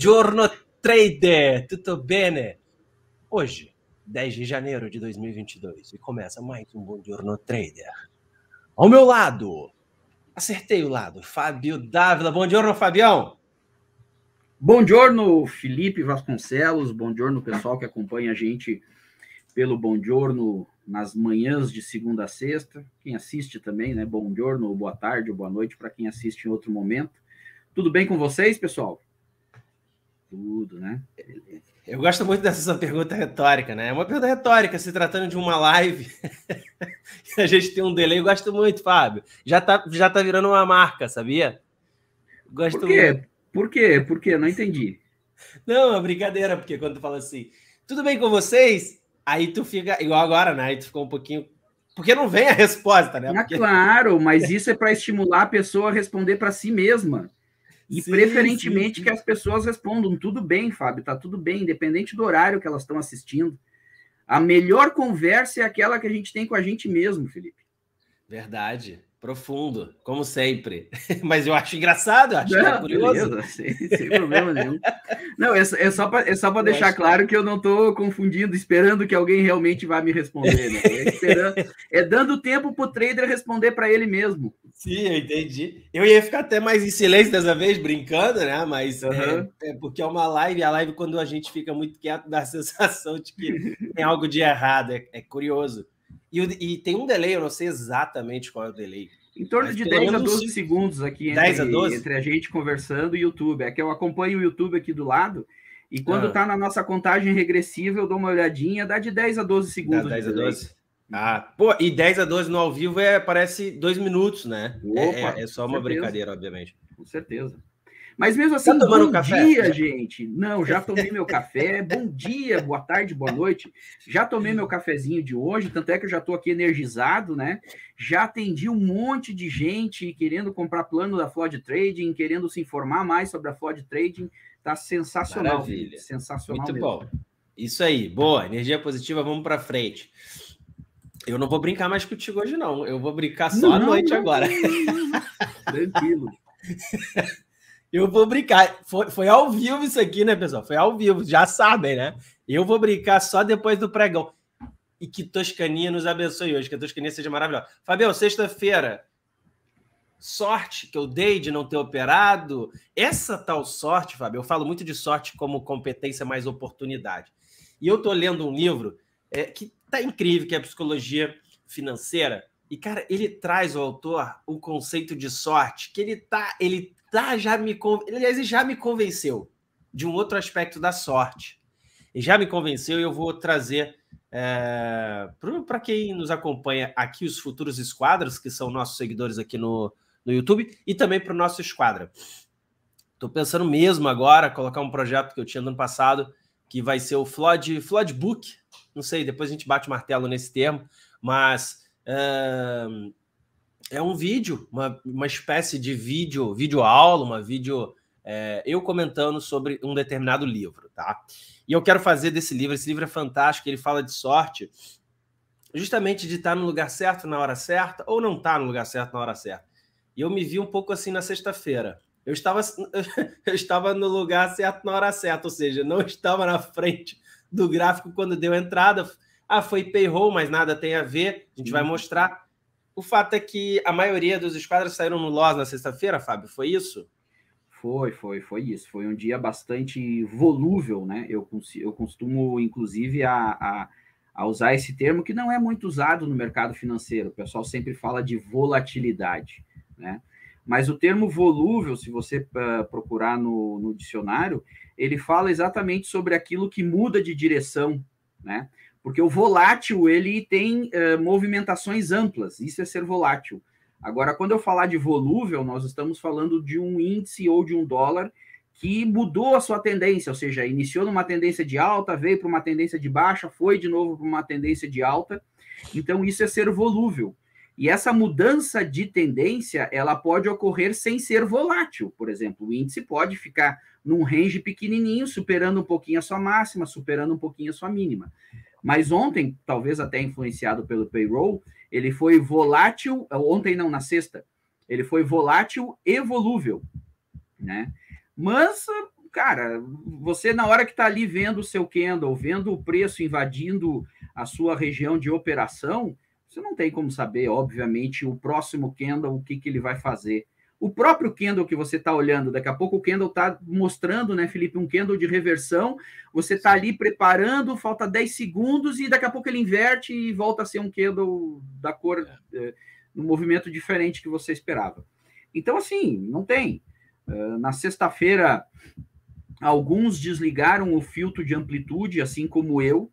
Buongiorno trader, tudo bem? Hoje, 10 de janeiro de 2022, e começa mais um Buongiorno Trader. Ao meu lado, acertei o lado, Fábio Dávila. Buongiorno, Fabião. Buongiorno, Felipe Vasconcelos. Buongiorno, pessoal que acompanha a gente pelo Buongiorno nas manhãs de segunda a sexta. Quem assiste também, né? Bom giorno, boa tarde, boa noite para quem assiste em outro momento. Tudo bem com vocês, pessoal? tudo, né? Eu gosto muito dessa pergunta retórica, né? É uma pergunta retórica, se tratando de uma live. a gente tem um delay, eu gosto muito, Fábio. Já tá, já tá virando uma marca, sabia? Gosto Por quê? Muito. Por quê? Por quê? Não entendi. Não, é brincadeira, porque quando tu fala assim, tudo bem com vocês? Aí tu fica, igual agora, né? Aí tu ficou um pouquinho porque não vem a resposta, né? Ah, porque... Ah, claro, mas isso é para estimular a pessoa a responder para si mesma. E sim, preferentemente sim, sim. que as pessoas respondam: tudo bem, Fábio, tá tudo bem, independente do horário que elas estão assistindo. A melhor conversa é aquela que a gente tem com a gente mesmo, Felipe. Verdade. Profundo, como sempre. Mas eu acho engraçado, eu acho é não, curioso. Beleza, sem, sem, problema nenhum. Não, é, é só para é só deixar claro que eu não estou confundindo, esperando que alguém realmente vá me responder. Né? É, é dando tempo para o trader responder para ele mesmo. Sim, eu entendi. Eu ia ficar até mais em silêncio dessa vez, brincando, né? Mas uhum. é, é, porque é uma live, a live, quando a gente fica muito quieto, dá a sensação de que tem algo de errado. É, é curioso. E, e, tem um delay, eu não sei exatamente qual é o delay. Em torno de 10 a 12 segundos aqui entre, a 12? entre a gente conversando e o YouTube. É que eu acompanho o YouTube aqui do lado. E quando ah. tá na nossa contagem regressiva, eu dou uma olhadinha, dá de 10 a 12 segundos. Dá 10 a 12. Ah, pô, e 10 a 12 no ao vivo é parece dois minutos, né? É, é, Opa, é, é, só uma brincadeira, obviamente. Com certeza. Mas mesmo tá assim, tá bom café? dia, gente. Não, já tomei meu café. bom dia, boa tarde, boa noite. Já tomei meu cafezinho de hoje, tanto é que eu já estou aqui energizado, né? Já atendi um monte de gente querendo comprar plano da Flood Trading, querendo se informar mais sobre a Flood Trading. Tá sensacional. Maravilha. Sensacional Muito mesmo. bom. Isso aí. Boa, energia positiva, vamos para frente. Eu não vou brincar mais contigo hoje, não. Eu vou brincar só não, à noite não, agora. Não, Tranquilo. Eu vou brincar. Foi, foi ao vivo isso aqui, né, pessoal? Foi ao vivo, já sabem, né? Eu vou brincar só depois do pregão. E que Toscaninha nos abençoe hoje, que a Toscaninha seja maravilhosa. Fabião, sexta-feira, sorte que eu dei de não ter operado. Essa tal sorte, Fábio, eu falo muito de sorte como competência mais oportunidade. E eu estou lendo um livro é, que tá incrível, que é a psicologia financeira. E, cara, ele traz o autor o conceito de sorte, que ele tá, ele tá já me aliás, ele já me convenceu de um outro aspecto da sorte. E já me convenceu e eu vou trazer é, para quem nos acompanha aqui os futuros esquadros, que são nossos seguidores aqui no, no YouTube, e também para o nosso esquadra. Estou pensando mesmo agora colocar um projeto que eu tinha no ano passado que vai ser o Flood, Flood Book. Não sei, depois a gente bate o martelo nesse termo, mas uh, é um vídeo, uma, uma espécie de vídeo, vídeo aula, uma vídeo é, eu comentando sobre um determinado livro, tá? E eu quero fazer desse livro, esse livro é fantástico, ele fala de sorte, justamente de estar no lugar certo na hora certa ou não estar tá no lugar certo na hora certa. E eu me vi um pouco assim na sexta-feira. Eu estava, eu estava no lugar certo na hora certa, ou seja, não estava na frente do gráfico quando deu entrada. Ah, foi payroll, mas nada tem a ver, a gente Sim. vai mostrar. O fato é que a maioria dos esquadros saíram no Loss na sexta-feira, Fábio, foi isso? Foi, foi, foi isso. Foi um dia bastante volúvel, né? Eu, eu costumo, inclusive, a, a, a usar esse termo que não é muito usado no mercado financeiro. O pessoal sempre fala de volatilidade, né? Mas o termo volúvel, se você eh, procurar no, no, dicionário, ele fala exatamente sobre aquilo que muda de direção, né? Porque o volátil, ele tem uh, movimentações amplas, isso é ser volátil. Agora, quando eu falar de volúvel, nós estamos falando de um índice ou de um dólar que mudou a sua tendência, ou seja, iniciou numa tendência de alta, veio para uma tendência de baixa, foi de novo para uma tendência de alta. Então, isso é ser volúvel. E essa mudança de tendência, ela pode ocorrer sem ser volátil. Por exemplo, o índice pode ficar num range pequenininho, superando um pouquinho a sua máxima, superando um pouquinho a sua mínima. Mas ontem, talvez até influenciado pelo payroll, ele foi volátil, ontem não, na sexta, ele foi volátil e volúvel, né? Mas, cara, você na hora que está ali vendo o seu candle, vendo o preço invadindo a sua região de operação, você não tem como saber, obviamente, o próximo Kendall, o que, que ele vai fazer. O próprio Kendall que você está olhando, daqui a pouco o Kendall está mostrando, né, Felipe, um Kendall de reversão. Você está ali preparando, falta 10 segundos e daqui a pouco ele inverte e volta a ser um Kendall da cor, é. um eh, movimento diferente que você esperava. Então, assim, não tem. Eh, na sexta-feira, alguns desligaram o filtro de amplitude, assim como eu,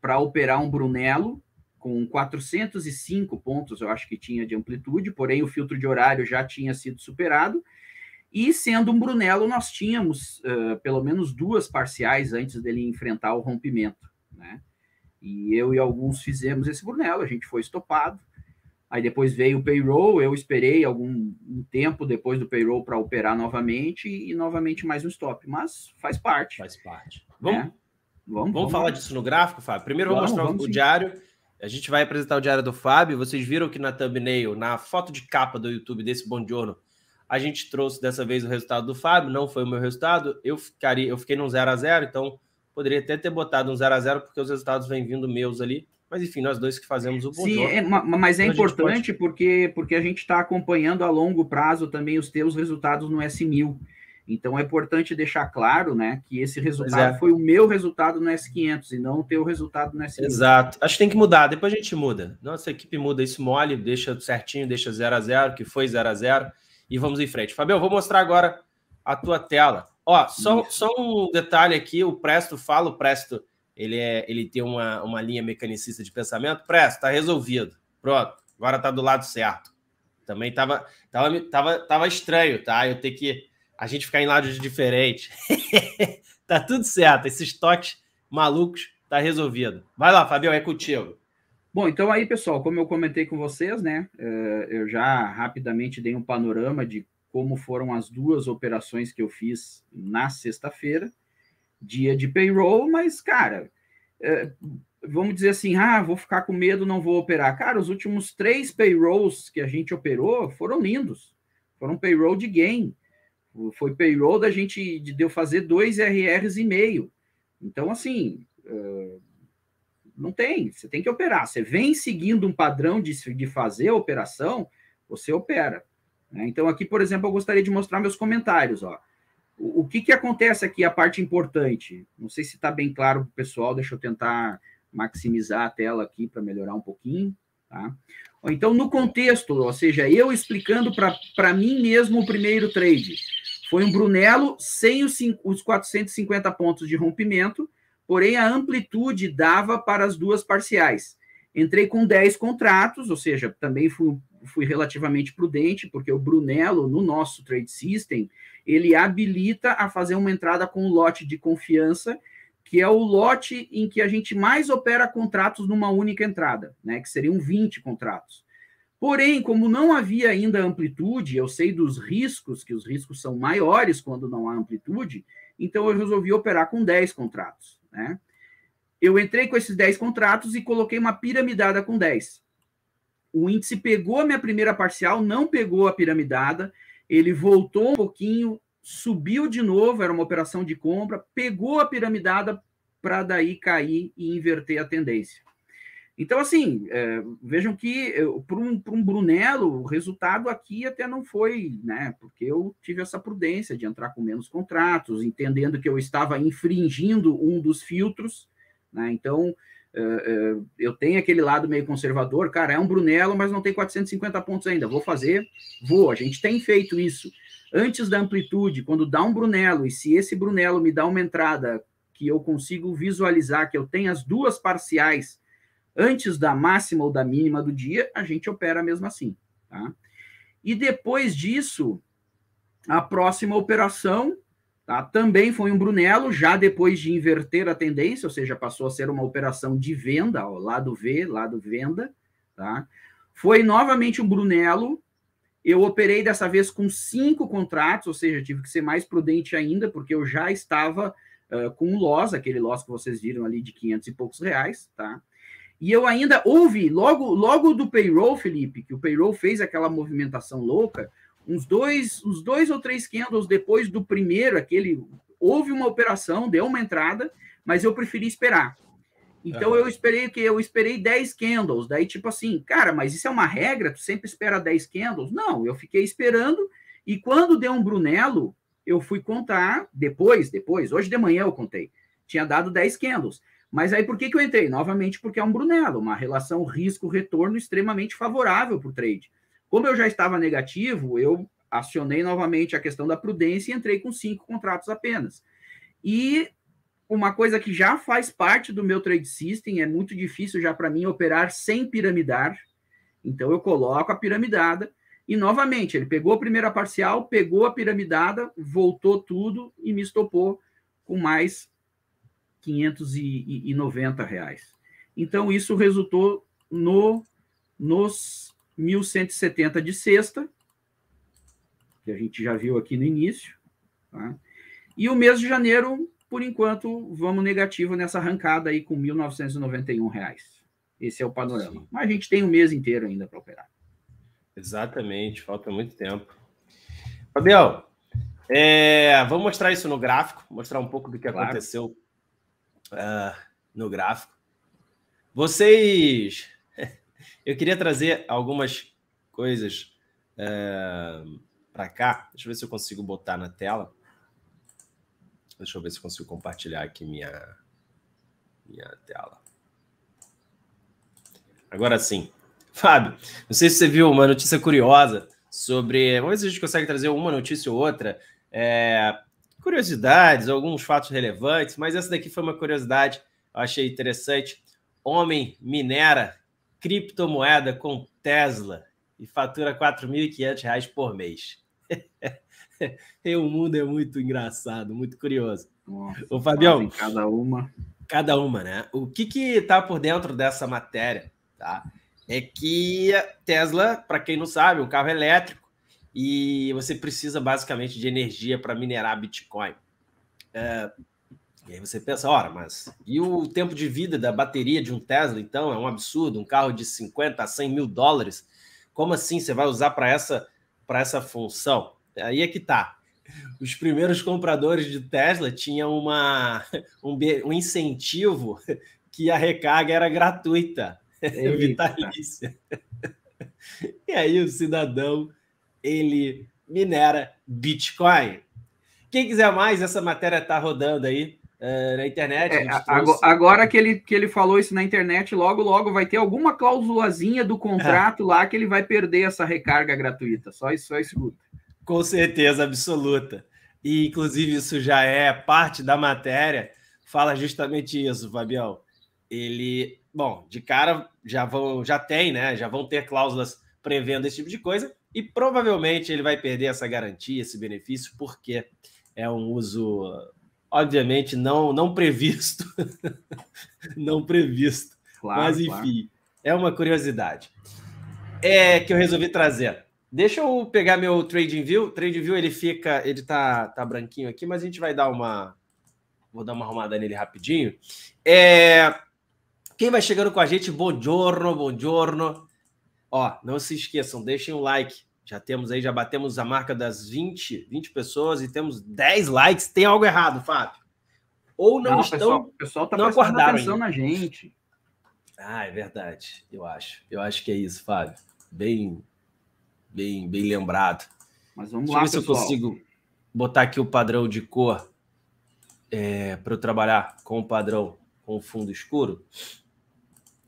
para operar um Brunello com 405 pontos, eu acho que tinha de amplitude, porém o filtro de horário já tinha sido superado. E sendo um Brunello, nós tínhamos uh, pelo menos duas parciais antes dele enfrentar o rompimento, né? E eu e alguns fizemos esse Brunello, a gente foi estopado. Aí depois veio o payroll, eu esperei algum um tempo depois do payroll para operar novamente e, e, novamente mais um stop, mas faz parte. Faz parte. Vamos, é. vamos, vamos, vamos, falar disso no gráfico, Fábio. Primeiro vamos, vou mostrar o sim. diário a gente vai apresentar o Diário do Fábio. Vocês viram que na thumbnail, na foto de capa do YouTube desse Bom Giorno, a gente trouxe dessa vez o resultado do Fábio, não foi o meu resultado. Eu ficaria, eu fiquei num 0 a 0 então poderia até ter botado um 0 a 0 porque os resultados vêm vindo meus ali. Mas enfim, nós dois que fazemos o bom Sim, é, mas é então, importante pode... porque, porque a gente está acompanhando a longo prazo também os teus resultados no S1000. Então é importante deixar claro, né, que esse resultado foi o meu resultado no S500 e não o teu resultado no S500. Exato. Acho que tem que mudar, depois a gente muda. Nossa equipe muda isso mole, deixa certinho, deixa 0 a 0, que foi 0 a 0 e vamos em frente. Fabio, vou mostrar agora a tua tela. Ó, só, só um detalhe aqui, o Presto fala, o Presto, ele é, ele tem uma, uma linha mecanicista de pensamento. Presto, tá resolvido. Pronto. Agora tá do lado certo. Também tava tava tava, tava estranho, tá? Eu ter que a gente ficar em lados diferentes. tá tudo certo. Esses toques malucos tá resolvido. Vai lá, Fabião, é contigo. Bom, então aí, pessoal, como eu comentei com vocês, né? É, eu já rapidamente dei um panorama de como foram as duas operações que eu fiz na sexta-feira, dia de payroll, mas, cara, é, vamos dizer assim, ah, vou ficar com medo, não vou operar. Cara, os últimos três payrolls que a gente operou foram lindos. Foram payroll de game. Foi payroll da gente de fazer dois RRs e meio. Então, assim, é, não tem. Você tem que operar. Você vem seguindo um padrão de, de fazer a operação, você opera. Né? Então, aqui, por exemplo, eu gostaria de mostrar meus comentários. Ó. O, que, que acontece aqui, a parte importante? Não sei se está bem claro para o pessoal, deixa eu tentar maximizar a tela aqui para melhorar um pouquinho. Tá? então no contexto, ou seja, eu explicando para mim mesmo o primeiro trade. Foi um Brunello sem os, os 450 pontos de rompimento, porém a amplitude dava para as duas parciais. Entrei com 10 contratos, ou seja, também fui, fui relativamente prudente, porque o Brunello, no nosso trade system, ele habilita a fazer uma entrada com um lote de confiança que é o lote em que a gente mais opera contratos numa única entrada, né, que seriam 20 contratos. Porém, como não havia ainda amplitude, eu sei dos riscos, que os riscos são maiores quando não há amplitude, então eu resolvi operar com 10 contratos. Né? Eu entrei com esses 10 contratos e coloquei uma piramidada com 10. O índice pegou a minha primeira parcial, não pegou a piramidada, ele voltou um pouquinho, subiu de novo, era uma operação de compra, pegou a piramidada para daí cair e inverter a tendência. Então, assim, é, vejam que é, para um, um Brunello, o resultado aqui até não foi, né? Porque eu tive essa prudência de entrar com menos contratos, entendendo que eu estava infringindo um dos filtros, né? Então, é, é, eu tenho aquele lado meio conservador, cara, é um Brunello, mas não tem 450 pontos ainda. Vou fazer, vou. A gente tem feito isso antes da amplitude, quando dá um Brunello, e se esse Brunello me dá uma entrada que eu consigo visualizar que eu tenho as duas parciais antes da máxima ou da mínima do dia, a gente opera mesmo assim. Tá? E depois disso, a próxima operação tá? também foi um Brunello, já depois de inverter a tendência, ou seja, passou a ser uma operação de venda, ó, lado V, lado venda. Tá? Foi novamente um Brunello, eu operei dessa vez com cinco contratos, ou seja, tive que ser mais prudente ainda, porque eu já estava uh, com um loss, aquele loss que vocês viram ali de 500 e poucos reais, tá? E eu ainda houve, logo, logo do payroll, Felipe, que o payroll fez aquela movimentação louca, uns dois, uns dois ou três candles depois do primeiro, aquele, houve uma operação, deu uma entrada, mas eu preferi esperar. Então eu esperei que eu esperei 10 candles, daí tipo assim, cara, mas isso é uma regra, tu sempre espera 10 candles? Não, eu fiquei esperando e quando deu um brunello, eu fui contar depois, depois, hoje de manhã eu contei. Tinha dado 10 candles. Mas aí por que, que eu entrei? Novamente porque é um Brunello, uma relação risco-retorno extremamente favorável para o trade. Como eu já estava negativo, eu acionei novamente a questão da prudência e entrei com cinco contratos apenas. E uma coisa que já faz parte do meu trade system, é muito difícil já para mim operar sem piramidar. Então eu coloco a piramidada e novamente ele pegou a primeira parcial, pegou a piramidada, voltou tudo e me estopou com mais 590 reais. Então isso resultou no nos 1170 de sexta, que a gente já viu aqui no início, tá? E o mês de janeiro por enquanto, vamos negativo nessa arrancada aí com R$ 1.991. Esse é o panorama. Sim. Mas a gente tem um mês inteiro ainda para operar. Exatamente, falta muito tempo. Fabião, é, vamos mostrar isso no gráfico, mostrar um pouco do que claro. aconteceu uh, no gráfico. Vocês. Eu queria trazer algumas coisas uh, ah, para cá. Deixa eu ver se eu consigo botar na tela. Deixa eu ver se consigo compartilhar aqui minha, minha tela. Agora sim. Fábio, não sei se você viu uma notícia curiosa sobre. Vamos ver se a gente consegue trazer uma notícia ou outra. É, curiosidades, alguns fatos relevantes, mas essa daqui foi uma curiosidade, eu achei interessante. Homem minera criptomoeda com Tesla e fatura R$ 4.500 por mês. e o mundo é muito engraçado, muito curioso. Nossa, Ô, Fabião. Cada uma. Cada uma, né? O que que tá por dentro dessa matéria, tá? É que Tesla, para quem não sabe, é um carro elétrico e você precisa basicamente de energia para minerar Bitcoin. É, e aí você pensa, ora, mas e o tempo de vida da bateria de um Tesla, então? É um absurdo, um carro de 50 a 100 mil dólares. Como assim você vai usar para essa, pra essa função? aí é que tá. Os primeiros compradores de Tesla tinham uma, um, um incentivo que a recarga era gratuita, Eita. vitalícia. E aí o cidadão, ele minera Bitcoin. Quem quiser mais, essa matéria está rodando aí uh, na internet. É, agora, agora que, ele, que ele falou isso na internet, logo, logo vai ter alguma cláusulazinha do contrato lá que ele vai perder essa recarga gratuita. Só isso, só escuta. Com certeza absoluta. E, inclusive, isso já é parte da matéria. Fala justamente isso, Fabião. Ele, bom, de cara já vão, já tem, né? Já vão ter cláusulas prevendo esse tipo de coisa e provavelmente ele vai perder essa garantia, esse benefício, porque é um uso, obviamente, não, não previsto. não previsto. Claro, Mas, enfim, claro. é uma curiosidade. É que eu resolvi trazer. Deixa eu pegar meu trading view. Trading view ele fica, ele tá, tá branquinho aqui, mas a gente vai dar uma, vou dar uma arrumada nele rapidinho. É, quem vai chegando com a gente, bom bom buongiorno. Ó, não se esqueçam, deixem um like. Já temos aí, já batemos a marca das 20, 20 pessoas e temos 10 likes. Tem algo errado, Fábio? Ou não, não estão, pessoal, o pessoal tá não acordaram atenção ainda. na gente. Ah, é verdade. Eu acho. Eu acho que é isso, Fábio. Bem, bem, bem lembrado. Mas vamos Deixa lá, ver pessoal. se eu consigo botar aqui o padrão de cor é, para eu trabalhar com o padrão com o fundo escuro.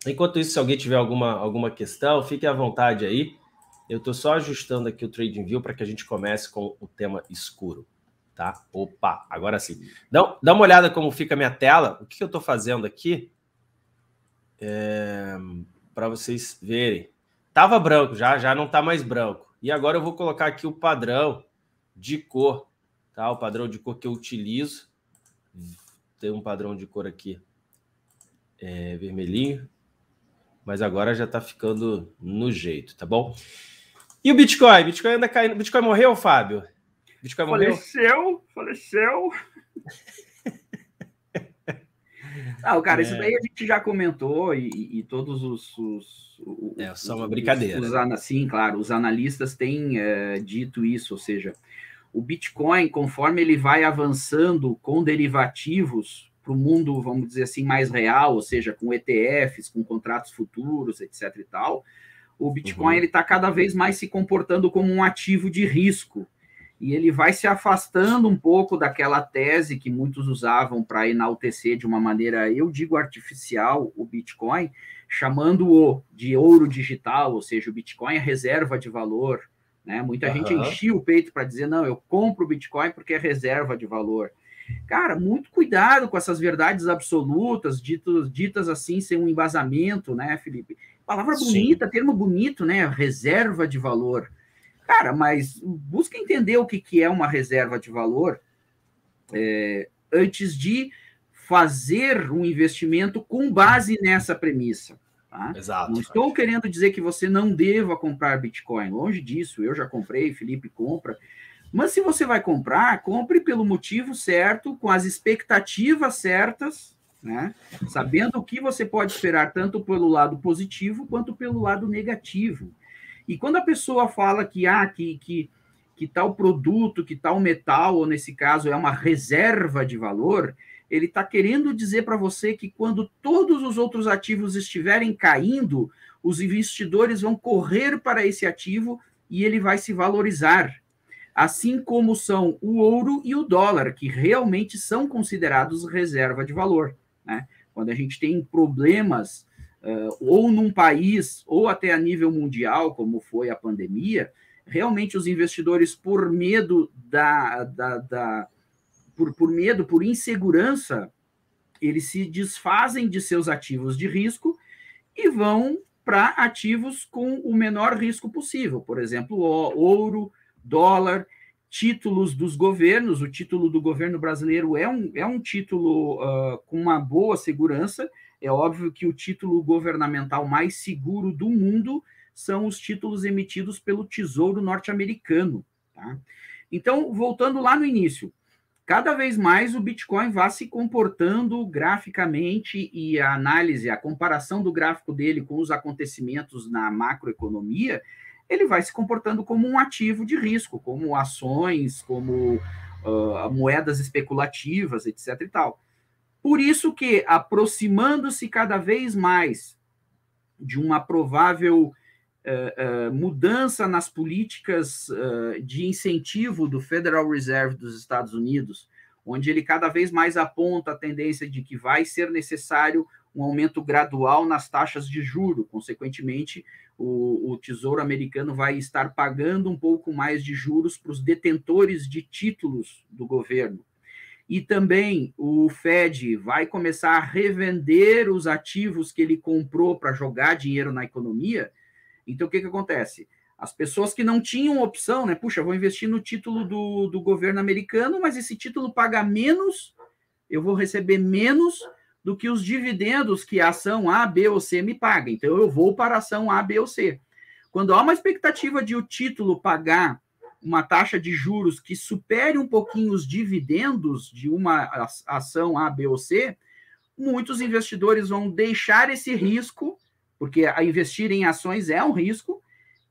Enquanto isso, se alguém tiver alguma, alguma questão, fique à vontade aí. Eu estou só ajustando aqui o Trading View para que a gente comece com o tema escuro, tá? Opa, agora sim. Dá, dá uma olhada como fica a minha tela. O que, eu estou fazendo aqui é, para vocês verem. Tava branco já, já não tá mais branco. E agora eu vou colocar aqui o padrão de cor, tá? O padrão de cor que eu utilizo. Tem um padrão de cor aqui é, vermelhinho, mas agora já tá ficando no jeito, tá bom? E o Bitcoin? Bitcoin ainda caindo. Bitcoin morreu, Fábio? Bitcoin faleceu, morreu? Faleceu, faleceu. Ah, o cara, é. isso daí a gente já comentou e, e todos os, os, os é só uma brincadeira. Os, os, sim, claro, os analistas têm é, dito isso, ou seja, o Bitcoin, conforme ele vai avançando com derivativos para o mundo, vamos dizer assim, mais real, ou seja, com ETFs, com contratos futuros, etc. e tal, o Bitcoin uhum. ele está cada vez mais se comportando como um ativo de risco e ele vai se afastando um pouco daquela tese que muitos usavam para enaltecer de uma maneira, eu digo artificial, o Bitcoin, chamando-o de ouro digital, ou seja, o Bitcoin é reserva de valor. Né? Muita uhum. gente enchia o peito para dizer, não, eu compro o Bitcoin porque é reserva de valor. Cara, muito cuidado com essas verdades absolutas, ditas, ditas assim, sem um embasamento, né, Felipe? Palavra Sim. bonita, termo bonito, né? Reserva de valor. Cara, mas busca entender o que, que é uma reserva de valor é, antes de fazer um investimento com base nessa premissa. Tá? Exato. Não estou querendo dizer que você não deva comprar Bitcoin, longe disso, eu já comprei, Felipe compra. Mas se você vai comprar, compre pelo motivo certo, com as expectativas certas, né? sabendo o que você pode esperar tanto pelo lado positivo quanto pelo lado negativo. E quando a pessoa fala que, ah, que, que, que tal produto, que tal metal, ou nesse caso é uma reserva de valor, ele está querendo dizer para você que quando todos os outros ativos estiverem caindo, os investidores vão correr para esse ativo e ele vai se valorizar. Assim como são o ouro e o dólar, que realmente são considerados reserva de valor. Né? Quando a gente tem problemas eh, ou num país, ou até a nível mundial, como foi a pandemia, realmente os investidores, por medo da, da, da por, por medo, por insegurança, eles se desfazem de seus ativos de risco e vão para ativos com o menor risco possível, por exemplo, ouro, dólar, títulos dos governos. O título do governo brasileiro é um, é um título uh, com uma boa segurança, é óbvio que o título governamental mais seguro do mundo são os títulos emitidos pelo Tesouro Norte-Americano. Tá? Então, voltando lá no início, cada vez mais o Bitcoin vai se comportando graficamente e a análise, a comparação do gráfico dele com os acontecimentos na macroeconomia, ele vai se comportando como um ativo de risco, como ações, como uh, moedas especulativas, etc. e tal. Por isso que, aproximando-se cada vez mais de uma provável uh, uh, mudança nas políticas uh, de incentivo do Federal Reserve dos Estados Unidos, onde ele cada vez mais aponta a tendência de que vai ser necessário um aumento gradual nas taxas de juro, consequentemente, o, o Tesouro Americano vai estar pagando um pouco mais de juros para os detentores de títulos do governo. E também o Fed vai começar a revender os ativos que ele comprou para jogar dinheiro na economia. Então, o que, que acontece? As pessoas que não tinham opção, né? Puxa, vou investir no título do, do governo americano, mas esse título paga menos, eu vou receber menos do que os dividendos que a ação A, B ou C me paga. Então, eu vou para a ação A, B ou C. Quando há uma expectativa de o título pagar uma taxa de juros que supere um pouquinho os dividendos de uma ação A, B ou C, muitos investidores vão deixar esse risco, porque a investir em ações é um risco,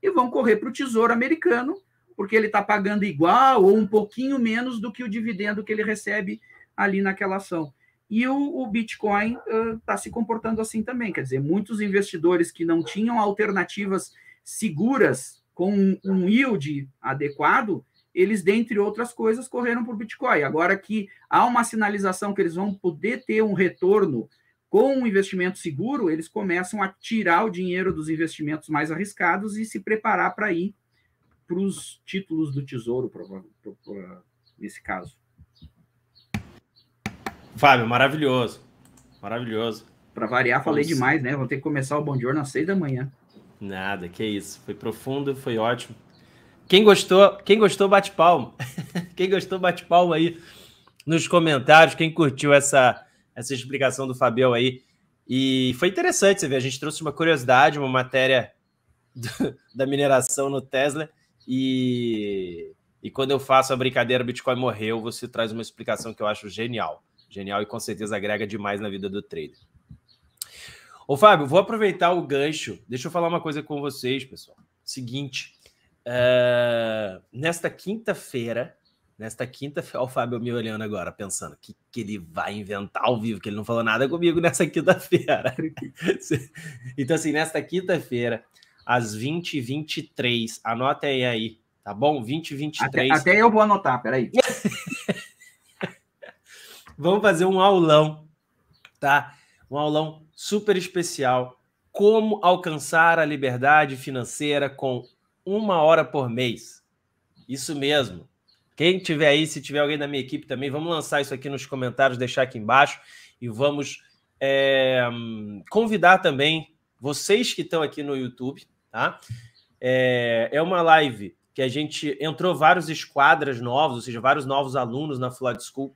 e vão correr para o Tesouro Americano, porque ele está pagando igual ou um pouquinho menos do que o dividendo que ele recebe ali naquela ação. E o, o Bitcoin está uh, se comportando assim também, quer dizer, muitos investidores que não tinham alternativas seguras com um yield adequado, eles, dentre outras coisas, correram para o Bitcoin. Agora que há uma sinalização que eles vão poder ter um retorno com um investimento seguro, eles começam a tirar o dinheiro dos investimentos mais arriscados e se preparar para ir para os títulos do Tesouro, nesse caso. Fábio, maravilhoso. Maravilhoso. Para variar, falei Nossa. demais, né? Vão ter que começar o Bom Dia às seis da manhã. Nada, que isso. Foi profundo, foi ótimo. Quem gostou, quem gostou bate palma. quem gostou bate palma aí nos comentários, quem curtiu essa essa explicação do Fabião aí. E foi interessante você ver, a gente trouxe uma curiosidade, uma matéria do, da mineração no Tesla e e quando eu faço a brincadeira Bitcoin morreu, você traz uma explicação que eu acho genial. Genial e com certeza agrega demais na vida do trader. Ô, Fábio, vou aproveitar o gancho. Deixa eu falar uma coisa com vocês, pessoal. Seguinte, uh, nesta quinta-feira, nesta quinta-feira, ó, o Fábio me olhando agora, pensando que, que ele vai inventar ao vivo, que ele não falou nada comigo nessa quinta-feira. então, assim, nesta quinta-feira, às 20h23, anotem aí, tá bom? 20h23. Até, até eu vou anotar, peraí. Vamos fazer um aulão, tá? Um aulão super especial Como alcançar a liberdade financeira com uma hora por mês. Isso mesmo. Quem tiver aí, se tiver alguém da minha equipe também, vamos lançar isso aqui nos comentários, deixar aqui embaixo e vamos é, convidar também vocês que estão aqui no YouTube, tá? É, é uma live que a gente entrou vários esquadras novos, ou seja, vários novos alunos na Flood School.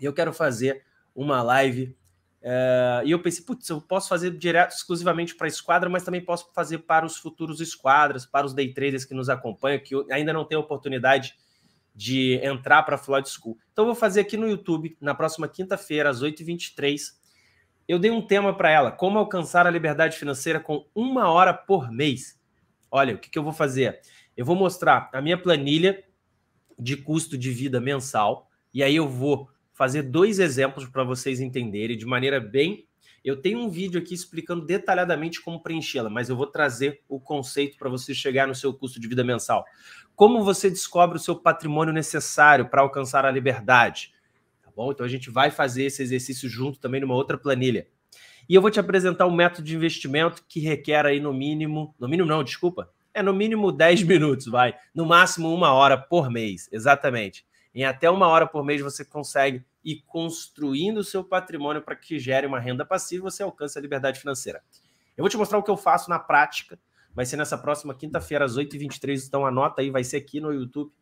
E eu quero fazer uma live Uh, e eu pensei, putz, eu posso fazer direto exclusivamente para a esquadra, mas também posso fazer para os futuros esquadras, para os day traders que nos acompanham, que ainda não tem oportunidade de entrar para a Flood School. Então, eu vou fazer aqui no YouTube, na próxima quinta-feira, às 8h23. Eu dei um tema para ela: como alcançar a liberdade financeira com uma hora por mês. Olha, o que, que eu vou fazer? Eu vou mostrar a minha planilha de custo de vida mensal, e aí eu vou fazer dois exemplos para vocês entenderem de maneira bem. Eu tenho um vídeo aqui explicando detalhadamente como preenchê-la, mas eu vou trazer o conceito para você chegar no seu custo de vida mensal. Como você descobre o seu patrimônio necessário para alcançar a liberdade? Tá bom? Então a gente vai fazer esse exercício junto também numa outra planilha. E eu vou te apresentar um método de investimento que requer aí no mínimo, no mínimo não, desculpa, é no mínimo 10 minutos, vai, no máximo uma hora por mês, exatamente. Em até uma hora por mês você consegue e construindo o seu patrimônio para que gere uma renda passiva, você alcance a liberdade financeira. Eu vou te mostrar o que eu faço na prática. Vai ser nessa próxima quinta-feira, às 8h23. Então anota aí, vai ser aqui no YouTube.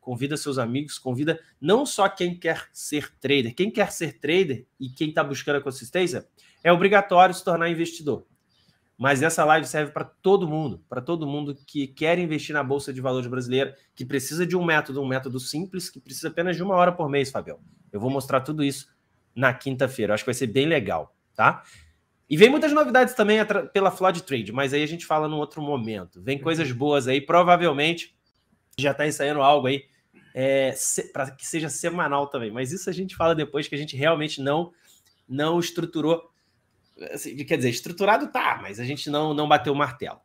Convida seus amigos, convida não só quem quer ser trader. Quem quer ser trader e quem está buscando a consistência, é obrigatório se tornar investidor. Mas essa live serve para todo mundo, para todo mundo que quer investir na Bolsa de Valores brasileira, que precisa de um método, um método simples, que precisa apenas de uma hora por mês, Fabião. Eu vou mostrar tudo isso na quinta-feira. Acho que vai ser bem legal, tá? E vem muitas novidades também pela Flood Trade, mas aí a gente fala num outro momento. Vem uhum. coisas boas aí, provavelmente já está ensaiando algo aí é, para que seja semanal também. Mas isso a gente fala depois que a gente realmente não não estruturou assim, quer dizer, estruturado tá, mas a gente não, não bateu o martelo.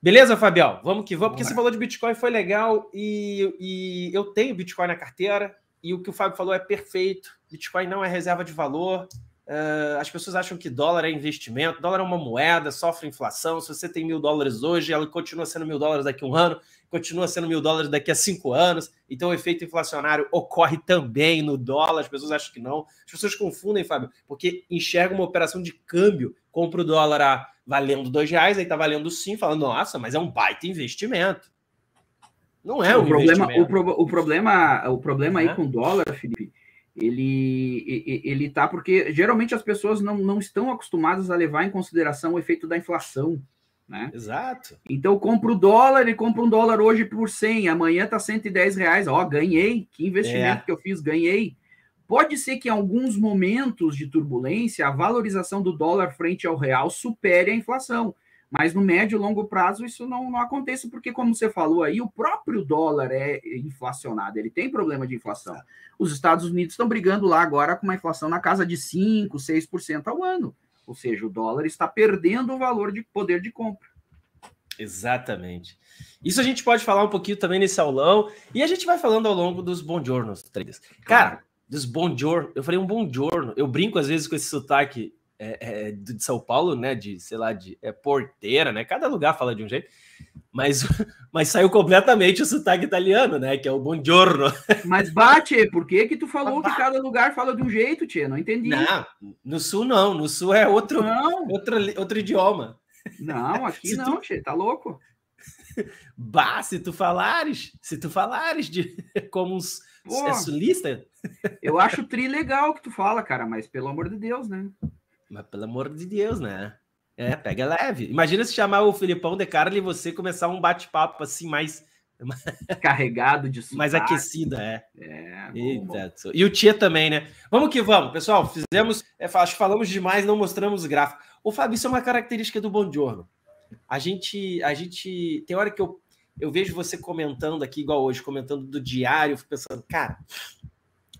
Beleza, Fabião? Vamos que vamos, porque você falou de Bitcoin, foi legal, e, e eu tenho Bitcoin na carteira, e o que o Fábio falou é perfeito. Bitcoin não é reserva de valor. Uh, as pessoas acham que dólar é investimento, dólar é uma moeda, sofre inflação. Se você tem mil dólares hoje, ela continua sendo mil dólares daqui a um ano continua sendo mil dólares daqui a cinco anos. Então, o efeito inflacionário ocorre também no dólar. As pessoas acham que não. As pessoas confundem, Fábio, porque enxergam uma operação de câmbio. Compra o dólar a valendo dois reais, aí está valendo sim, falando nossa, mas é um baita investimento. Não é o problema. O, pro, o, problema, o problema aí uhum. com o dólar, Felipe, ele ele tá porque geralmente as pessoas não, não estão acostumadas a levar em consideração o efeito da inflação né? Exato. Então compra o dólar e compra um dólar hoje por 100, amanhã tá 110 reais, ó, ganhei, que investimento é. que eu fiz, ganhei. Pode ser que em alguns momentos de turbulência a valorização do dólar frente ao real supere a inflação, mas no médio e longo prazo isso não, não acontece, porque como você falou aí, o próprio dólar é inflacionado, ele tem problema de inflação. Os Estados Unidos estão brigando lá agora com uma inflação na casa de 5, 6% ao ano. Ou seja, o dólar está perdendo o valor de poder de compra. Exatamente. Isso a gente pode falar um pouquinho também nesse aulão. E a gente vai falando ao longo dos bonjornos traders. Cara, dos bonjorno, eu falei um bonjorno. Eu brinco às vezes com esse sotaque é, é, de São Paulo, né? De, sei lá, de é, porteira, né? Cada lugar fala de um jeito mas, mas saiu completamente o sotaque italiano, né? Que é o buongiorno. Mas bate, por que que tu falou que cada lugar fala de um jeito, tia? Não entendi. Não, no sul não, no sul é outro, não. outro, outro idioma. Não, aqui não, tu... tia, tá louco. Bah, se tu falares, se tu falares de como uns Pô, é sulista. Eu acho tri legal que tu fala, cara, mas pelo amor de Deus, né? Mas pelo amor de Deus, né? É, pega leve. Imagina se chamar o Filipão de Carla e você começar um bate-papo assim mais carregado de sotaque. Mais aquecida, é. é bom, bom. E o Tia também, né? Vamos que vamos, pessoal. Fizemos, é, acho que falamos demais, não mostramos gráfico. O Fábio, isso é uma característica do Bom Giorno. A gente, a gente, tem hora que eu, eu vejo você comentando aqui, igual hoje, comentando do diário, eu fico pensando, cara,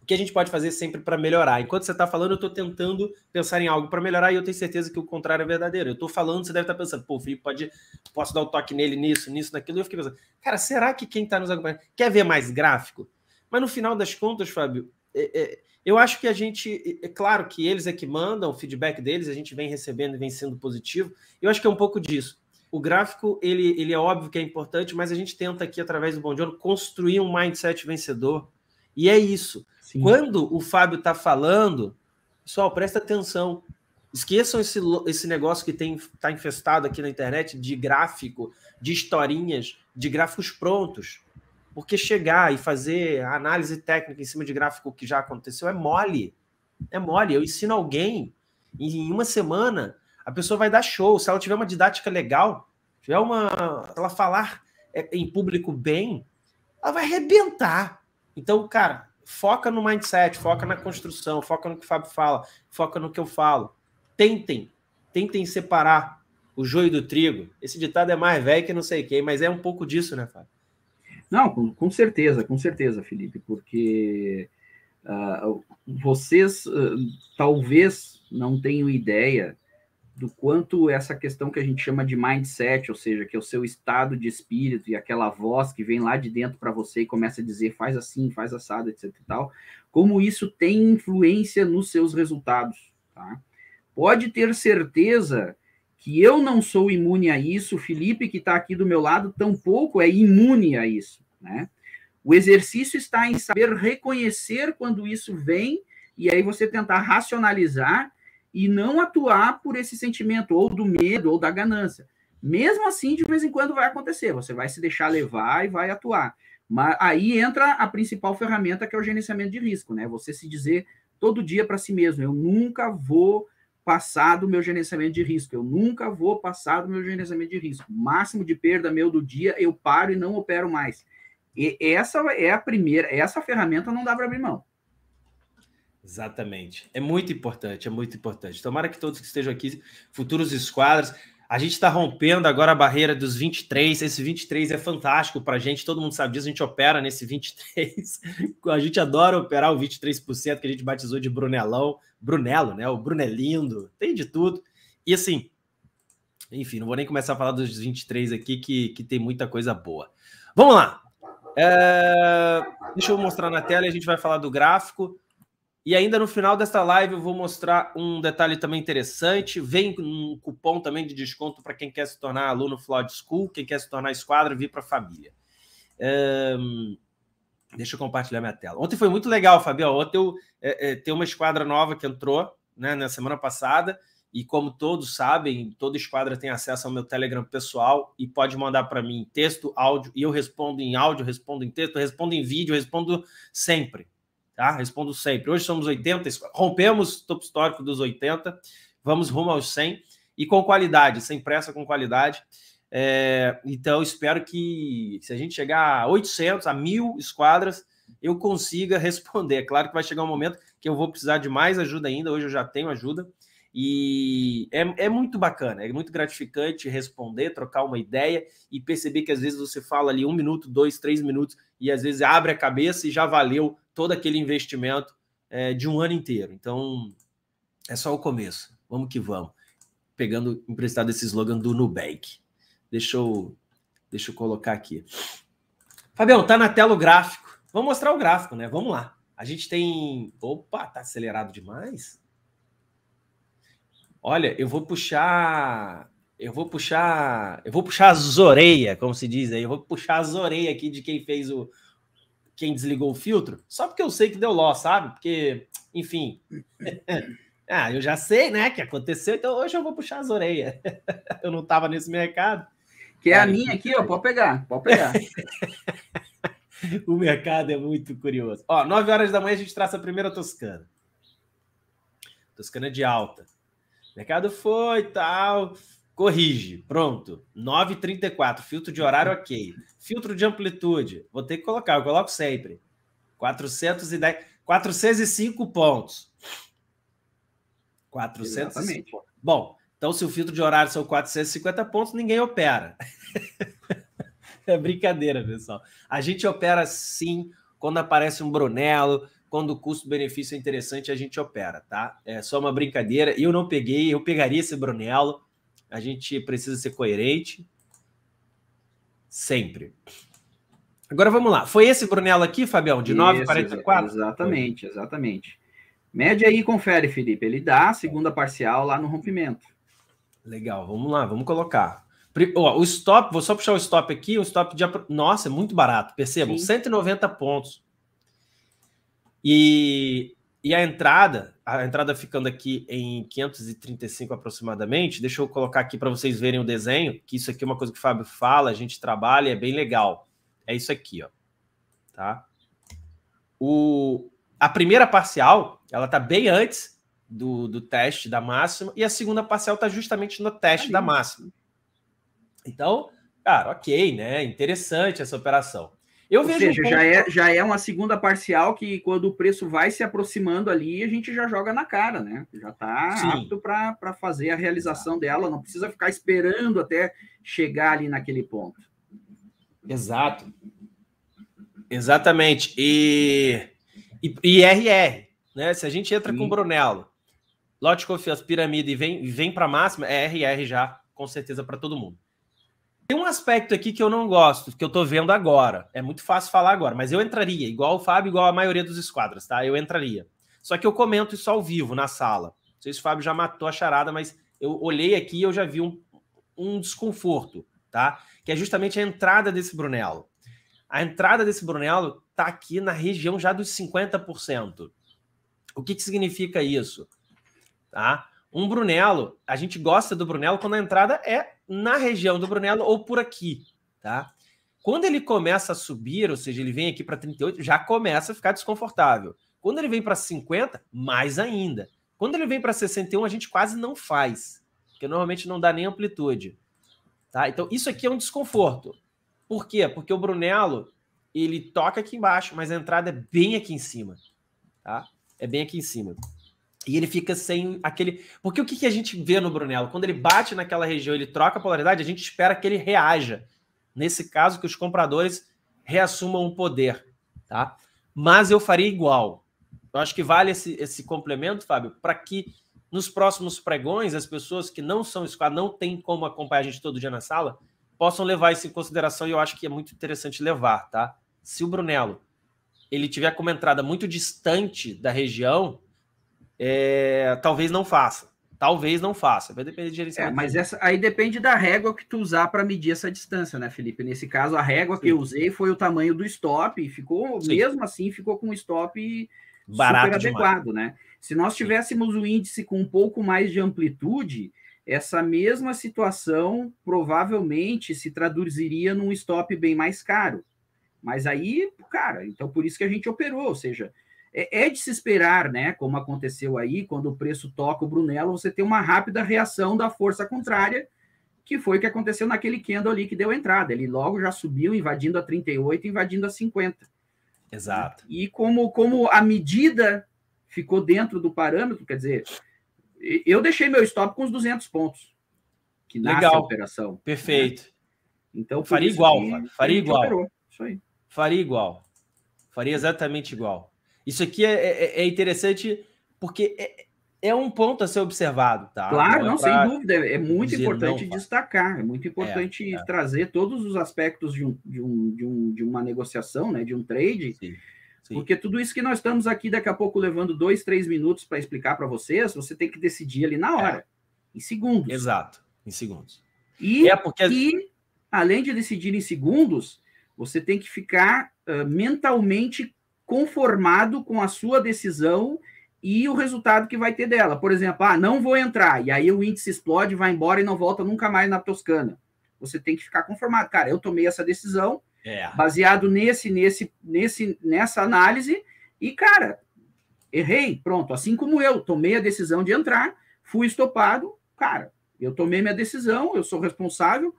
que a gente pode fazer sempre para melhorar? Enquanto você está falando, eu estou tentando pensar em algo para melhorar e eu tenho certeza que o contrário é verdadeiro. Eu estou falando, você deve estar tá pensando, pô, Felipe pode, posso dar o um toque nele nisso, nisso, naquilo. E eu fiquei pensando, cara, será que quem está nos acompanhando quer ver mais gráfico? Mas no final das contas, Fábio, é, é, eu acho que a gente, é, é claro que eles é que mandam, o feedback deles a gente vem recebendo e vem sendo positivo. Eu acho que é um pouco disso. O gráfico, ele, ele é óbvio que é importante, mas a gente tenta aqui, através do Bom Dia, construir um mindset vencedor. E é isso. Sim. Quando o Fábio está falando, pessoal, presta atenção. Esqueçam esse, esse negócio que está infestado aqui na internet de gráfico, de historinhas, de gráficos prontos. Porque chegar e fazer análise técnica em cima de gráfico que já aconteceu é mole. É mole. Eu ensino alguém e em uma semana a pessoa vai dar show. Se ela tiver uma didática legal, tiver uma. ela falar é, em público bem, ela vai arrebentar. Então, cara, foca no mindset, foca na construção, foca no que o Fábio fala, foca no que eu falo. Tentem, tentem separar o joio do trigo. Esse ditado é mais velho que não sei quem, mas é um pouco disso, né, Fábio? Não, com, com certeza, com certeza, Felipe, porque uh, vocês uh, talvez não tenham ideia do quanto essa questão que a gente chama de mindset, ou seja, que é o seu estado de espírito e aquela voz que vem lá de dentro para você e começa a dizer faz assim, faz assado, etc e tal, como isso tem influência nos seus resultados, tá? Pode ter certeza que eu não sou imune a isso, o Felipe que está aqui do meu lado tampouco é imune a isso, né? O exercício está em saber reconhecer quando isso vem e aí você tentar racionalizar e não atuar por esse sentimento, ou do medo, ou da ganância. Mesmo assim, de vez em quando vai acontecer, você vai se deixar levar e vai atuar. Mas aí entra a principal ferramenta que é o gerenciamento de risco, né? Você se dizer todo dia para si mesmo, eu nunca vou passar do meu gerenciamento de risco, eu nunca vou passar do meu gerenciamento de risco. Máximo de perda meu do dia, eu paro e não opero mais. E essa é a primeira, essa ferramenta não dá para abrir mão. Exatamente. É muito importante, é muito importante. Tomara que todos que estejam aqui, futuros esquadros, a gente está rompendo agora a barreira dos 23. Esse 23 é fantástico para a gente, todo mundo sabe disso. A gente opera nesse 23. a gente adora operar o 23% que a gente batizou de Brunelão, Brunello, né? O Brunelindo, tem de tudo. E assim, enfim, não vou nem começar a falar dos 23 aqui, que, que tem muita coisa boa. Vamos lá. É... Deixa eu mostrar na tela e a gente vai falar do gráfico. E ainda no final desta live eu vou mostrar um detalhe também interessante. Vem um cupom também de desconto para quem quer se tornar aluno Flood School, quem quer se tornar esquadra, vir para a família. Um, deixa eu compartilhar minha tela. Ontem foi muito legal, Fabião. Ontem eu, é, é, tem uma esquadra nova que entrou né, na semana passada. E como todos sabem, toda esquadra tem acesso ao meu Telegram pessoal e pode mandar para mim texto, áudio, e eu respondo em áudio, respondo em texto, respondo em vídeo, respondo sempre tá? Respondo sempre. Hoje somos 80, rompemos o topo histórico dos 80, vamos rumo aos 100 e com qualidade, sem pressa, com qualidade. É, então, espero que se a gente chegar a 800, a 1000 esquadras, eu consiga responder. É claro que vai chegar um momento que eu vou precisar de mais ajuda ainda. Hoje eu já tenho ajuda, e é, é muito bacana, é muito gratificante responder, trocar uma ideia e perceber que às vezes você fala ali um minuto, dois, três minutos e às vezes abre a cabeça e já valeu todo aquele investimento é, de um ano inteiro. Então é só o começo. Vamos que vamos. Pegando emprestado esse slogan do Nubank. Deixa eu, deixa eu colocar aqui. Fabião, tá na tela o gráfico. Vamos mostrar o gráfico, né? Vamos lá. A gente tem. Opa, tá acelerado demais. Olha, eu vou puxar. Eu vou puxar. Eu vou puxar as orelhas, como se diz aí. Eu vou puxar as orelhas aqui de quem fez o. Quem desligou o filtro. Só porque eu sei que deu ló, sabe? Porque, enfim. ah, eu já sei, né, que aconteceu, então hoje eu vou puxar as orelhas. eu não estava nesse mercado. Que é a minha aqui, ó. Pode pegar, pode pegar. o mercado é muito curioso. Ó, 9 horas da manhã a gente traça a primeira Toscana. Toscana é de alta mercado foi tal. Corrige, pronto. 9h34. Filtro de horário, ok. Filtro de amplitude, vou ter que colocar, eu coloco sempre. 410, 405 pontos. 405 Bom, então se o filtro de horário são 450 pontos, ninguém opera. é brincadeira, pessoal. A gente opera sim quando aparece um Brunello, quando o custo-benefício é interessante, a gente opera, tá? É só uma brincadeira. Eu não peguei, eu pegaria esse Brunello. A gente precisa ser coerente. Sempre. Agora vamos lá. Foi esse Brunello aqui, Fabião, de 9,44? Exatamente, exatamente. Média aí confere, Felipe. Ele dá a segunda parcial lá no rompimento. Legal, vamos lá, vamos colocar. O stop, vou só puxar o stop aqui, o stop de. Nossa, é muito barato, percebam? 190 pontos. E, e a entrada, a entrada ficando aqui em 535 aproximadamente, deixa eu colocar aqui para vocês verem o desenho, que isso aqui é uma coisa que o Fábio fala, a gente trabalha, é bem legal. É isso aqui, ó. Tá? O, a primeira parcial, ela tá bem antes do, do teste da máxima, e a segunda parcial tá justamente no teste Aí. da máxima. Então, cara, ok, né? Interessante essa operação. Eu Ou vejo. Seja, um ponto... já, é, já é uma segunda parcial que, quando o preço vai se aproximando ali, a gente já joga na cara, né? Já está apto para fazer a realização Exato. dela, não precisa ficar esperando até chegar ali naquele ponto. Exato. Exatamente. E, e, e RR, né? Se a gente entra Sim. com o Brunello, lote confiança, pirâmide e vem, vem para máxima, é RR já, com certeza, para todo mundo. Tem um aspecto aqui que eu não gosto, que eu tô vendo agora. É muito fácil falar agora, mas eu entraria, igual o Fábio, igual a maioria dos esquadras, tá? Eu entraria. Só que eu comento isso ao vivo, na sala. Não sei se o Fábio já matou a charada, mas eu olhei aqui e eu já vi um, um desconforto, tá? Que é justamente a entrada desse Brunello. A entrada desse Brunello tá aqui na região já dos 50%. O que, que significa isso? Tá? Um Brunello, a gente gosta do Brunello quando a entrada é na região do Brunello ou por aqui, tá? Quando ele começa a subir, ou seja, ele vem aqui para 38, já começa a ficar desconfortável. Quando ele vem para 50, mais ainda. Quando ele vem para 61, a gente quase não faz, porque normalmente não dá nem amplitude. Tá? Então, isso aqui é um desconforto. Por quê? Porque o Brunello, ele toca aqui embaixo, mas a entrada é bem aqui em cima. Tá? É bem aqui em cima. E ele fica sem aquele. Porque o que, que a gente vê no Brunello? Quando ele bate naquela região, ele troca a polaridade, a gente espera que ele reaja. Nesse caso, que os compradores reassumam o poder. Tá? Mas eu faria igual. Eu acho que vale esse, esse complemento, Fábio, para que nos próximos pregões as pessoas que não são squad, não têm como acompanhar a gente todo dia na sala, possam levar isso em consideração e eu acho que é muito interessante levar, tá? Se o Brunello ele tiver com uma entrada muito distante da região, é, talvez não faça. Talvez não faça, vai depender de é, gerenciamento. É, mas essa, aí depende da régua que tu usar para medir essa distância, né, Felipe? Nesse caso, a régua Sim. que eu usei foi o tamanho do stop, e ficou, Sim. mesmo assim, ficou com um stop Barato super adequado, demais. né? Se nós tivéssemos o um índice com um pouco mais de amplitude, essa mesma situação provavelmente se traduziria num stop bem mais caro. Mas aí, cara, então por isso que a gente operou, ou seja, é, é, de se esperar, né? Como aconteceu aí, quando o preço toca o Brunello, você tem uma rápida reação da força contrária, que foi o que aconteceu naquele candle ali que deu entrada. Ele logo já subiu, invadindo a 38, invadindo a 50. Exato. E como, como a medida ficou dentro do parâmetro, quer dizer, eu deixei meu stop com os 200 pontos, que nasce Legal. a operação. Né? Perfeito. Né? Então, faria igual, que, faria igual. Isso aí. Faria igual. Faria exatamente igual. Isso aqui é, é, é interessante porque é, é, um ponto a ser observado, tá? Claro, não, é não sem dúvida. É muito importante não, tá? destacar, é muito importante é, é. trazer todos os aspectos de, um, de, um, de, um, de uma negociação, né, de um trade. Sim. Sim. Porque tudo isso que nós estamos aqui daqui a pouco levando dois, três minutos para explicar para vocês, você tem que decidir ali na hora, é. em segundos. Exato, em segundos. E, é porque... e, além de decidir em segundos, você tem que ficar uh, mentalmente conformado com a sua decisão e o resultado que vai ter dela. Por exemplo, ah, não vou entrar, e aí o índice explode, vai embora e não volta nunca mais na Toscana. Você tem que ficar conformado. Cara, eu tomei essa decisão, é. baseado nesse, nesse, nesse, nessa análise, e, cara, errei, pronto. Assim como eu tomei a decisão de entrar, fui estopado, cara, eu tomei minha decisão, eu sou responsável.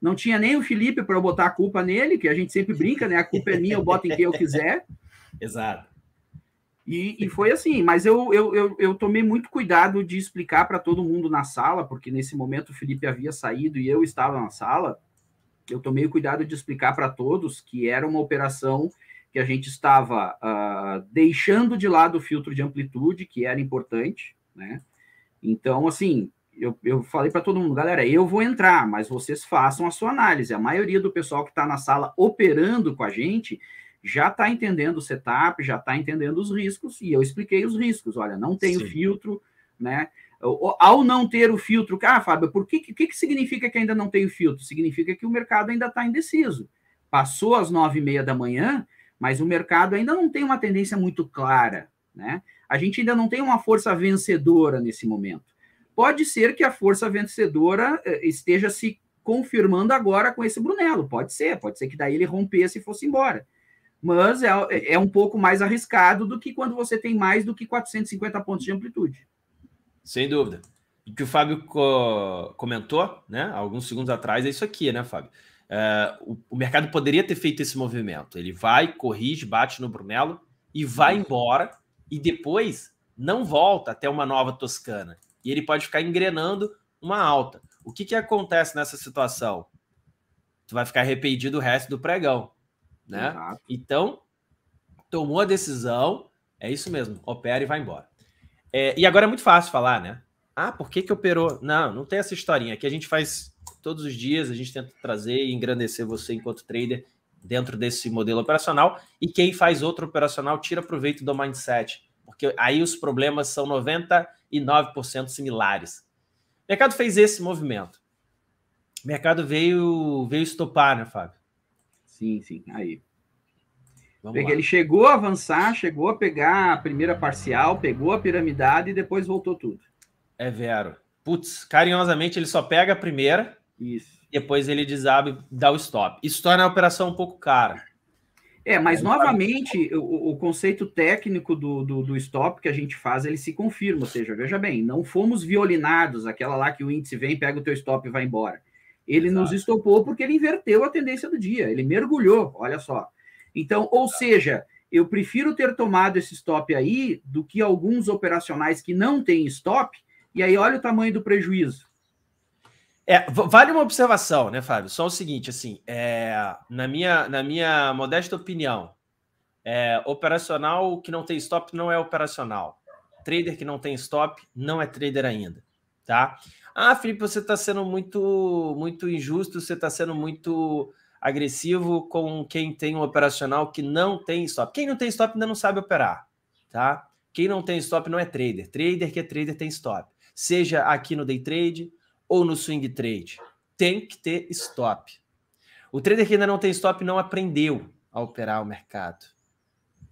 Não tinha nem o Felipe para eu botar a culpa nele, que a gente sempre brinca, né? A culpa é minha, eu boto em quem eu quiser. Exato. E, e, foi assim, mas eu, eu, eu, eu, tomei muito cuidado de explicar para todo mundo na sala, porque nesse momento o Felipe havia saído e eu estava na sala. Eu tomei o cuidado de explicar para todos que era uma operação que a gente estava uh, deixando de lado o filtro de amplitude, que era importante, né? Então, assim, eu, eu falei para todo mundo, galera, eu vou entrar, mas vocês façam a sua análise. A maioria do pessoal que está na sala operando com a gente já está entendendo o setup, já está entendendo os riscos, e eu expliquei os riscos. Olha, não tem o filtro, né? Ao não ter o filtro, ah, Fábio, por que, que, que significa que ainda não tem o filtro? Significa que o mercado ainda está indeciso. Passou às nove e meia da manhã, mas o mercado ainda não tem uma tendência muito clara, né? A gente ainda não tem uma força vencedora nesse momento. Pode ser que a força vencedora eh, esteja se confirmando agora com esse Brunello, pode ser, pode ser que daí ele rompesse e fosse embora mas é, é um pouco mais arriscado do que quando você tem mais do que 450 pontos de amplitude. Sem dúvida. O que o Fábio co comentou, né, alguns segundos atrás, é isso aqui, né, Fábio? É, o, o, mercado poderia ter feito esse movimento. Ele vai, corrige, bate no Brunello e vai embora e depois não volta até uma nova Toscana. E ele pode ficar engrenando uma alta. O que, que acontece nessa situação? Tu vai ficar arrependido o resto do pregão né? Exato. Então, tomou a decisão, é isso mesmo, opera e vai embora. É, e agora é muito fácil falar, né? Ah, por que, que operou? Não, não tem essa historinha. Aqui a gente faz todos os dias, a gente tenta trazer e engrandecer você enquanto trader dentro desse modelo operacional. E quem faz outro operacional tira proveito do mindset, porque aí os problemas são 99% similares. O mercado fez esse movimento. O mercado veio, veio estopar, né, Fábio? Sim, sim. Aí. Vamos lá. ele chegou a avançar, chegou a pegar a primeira parcial, pegou a piramidade e depois voltou tudo. É vero. Putz, carinhosamente ele só pega a primeira. Isso. Depois ele desaba e dá o stop. Isso torna a operação um pouco cara. É, mas é, novamente o, o, conceito técnico do, do, do, stop que a gente faz, ele se confirma. Ou seja, veja bem, não fomos violinados, aquela lá que o índice vem, pega o teu stop e vai embora. Ele Exato. nos estopou porque ele inverteu a tendência do dia, ele mergulhou, olha só. Então, ou Exato. seja, eu prefiro ter tomado esse stop aí do que alguns operacionais que não têm stop, e aí olha o tamanho do prejuízo. É, vale uma observação, né, Fábio? Só o seguinte, assim, é, na, minha, na minha modesta opinião, é, operacional que não tem stop não é operacional. Trader que não tem stop não é trader ainda, tá? Ah, Felipe, você está sendo muito, muito injusto, você está sendo muito agressivo com quem tem um operacional que não tem stop. Quem não tem stop ainda não sabe operar, tá? Quem não tem stop não é trader. Trader que é trader tem stop. Seja aqui no day trade ou no swing trade, tem que ter stop. O trader que ainda não tem stop não aprendeu a operar o mercado.